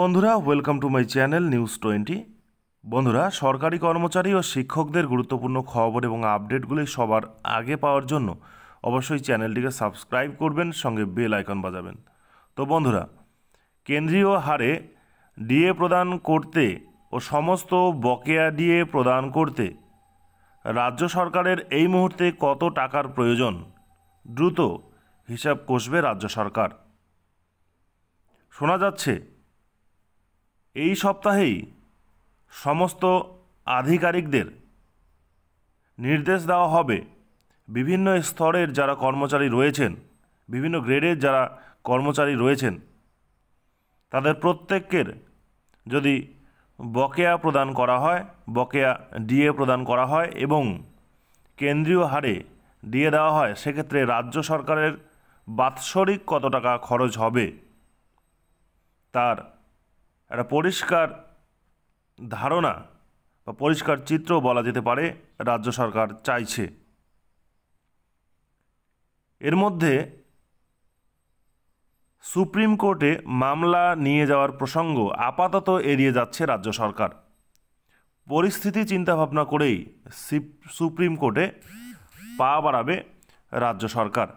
বন্ধুরা welcome to my channel news twenty বন্ধুরা সরকারি কর্মচারী ও শিক্ষকদের গুরুত্বপূর্ণ খবর এবং আপডেটগুলি সবার আগে পাওয়ার জন্য অবশ্যই চ্যানেলটিকে সাবস্ক্রাইব করবেন সঙ্গে বেল আইকন বাজাবেন তো বন্ধুরা কেন্দ্রীয় হারে ডিএ প্রদান করতে ও সমস্ত বকেয়া ডিএ প্রদান করতে রাজ্য সরকারের এই মুহূর্তে কত টাকার প্রয়োজন দ্রুত হিসাব কষবে রাজ্য সরকার শোনা যাচ্ছে এই সপ্তাহেই সমস্ত আধিকারিকদের নির্দেশ দেওয়া হবে বিভিন্ন স্তরের যারা কর্মচারী রয়েছেন বিভিন্ন গ্রেডের যারা কর্মচারী রয়েছেন তাদের প্রত্যেকের যদি বকেয়া প্রদান করা হয় বকেয়া ডিএ প্রদান করা হয় এবং কেন্দ্রীয় হারে দিয়ে দেওয়া হয় সেক্ষেত্রে রাজ্য সরকারের বাৎসরিক কত টাকা খরচ হবে তার একটা পরিষ্কার ধারণা বা পরিষ্কার চিত্র বলা যেতে পারে রাজ্য সরকার চাইছে এর মধ্যে সুপ্রিম কোর্টে মামলা নিয়ে যাওয়ার প্রসঙ্গ আপাতত এড়িয়ে যাচ্ছে রাজ্য সরকার পরিস্থিতি চিন্তাভাবনা করেই সুপ্রিম কোর্টে পা বাড়াবে রাজ্য সরকার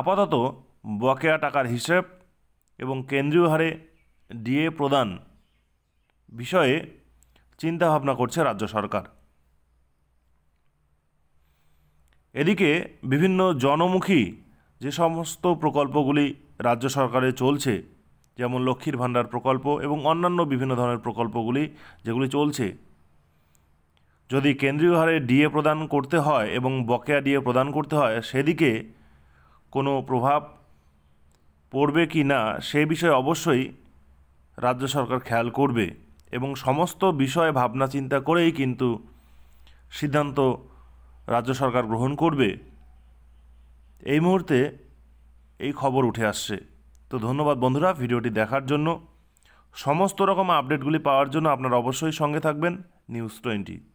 আপাতত বকেয়া টাকার হিসেব এবং কেন্দ্রীয় হারে ডিএ প্রদান বিষয়ে চিন্তাভাবনা করছে রাজ্য সরকার এদিকে বিভিন্ন জনমুখী যে সমস্ত প্রকল্পগুলি রাজ্য সরকারে চলছে যেমন লক্ষ্মীর ভাণ্ডার প্রকল্প এবং অন্যান্য বিভিন্ন ধরনের প্রকল্পগুলি যেগুলি চলছে যদি কেন্দ্রীয় হারে ডিএ প্রদান করতে হয় এবং বকেয়া ডিএ প্রদান করতে হয় সেদিকে কোনো প্রভাব পড়বে কি না সে বিষয়ে অবশ্যই রাজ্য সরকার খেয়াল করবে এবং সমস্ত বিষয়ে ভাবনা চিন্তা করেই কিন্তু সিদ্ধান্ত রাজ্য সরকার গ্রহণ করবে এই মুহূর্তে এই খবর উঠে আসছে তো ধন্যবাদ বন্ধুরা ভিডিওটি দেখার জন্য সমস্ত রকম আপডেটগুলি পাওয়ার জন্য আপনারা অবশ্যই সঙ্গে থাকবেন নিউজ টোয়েন্টি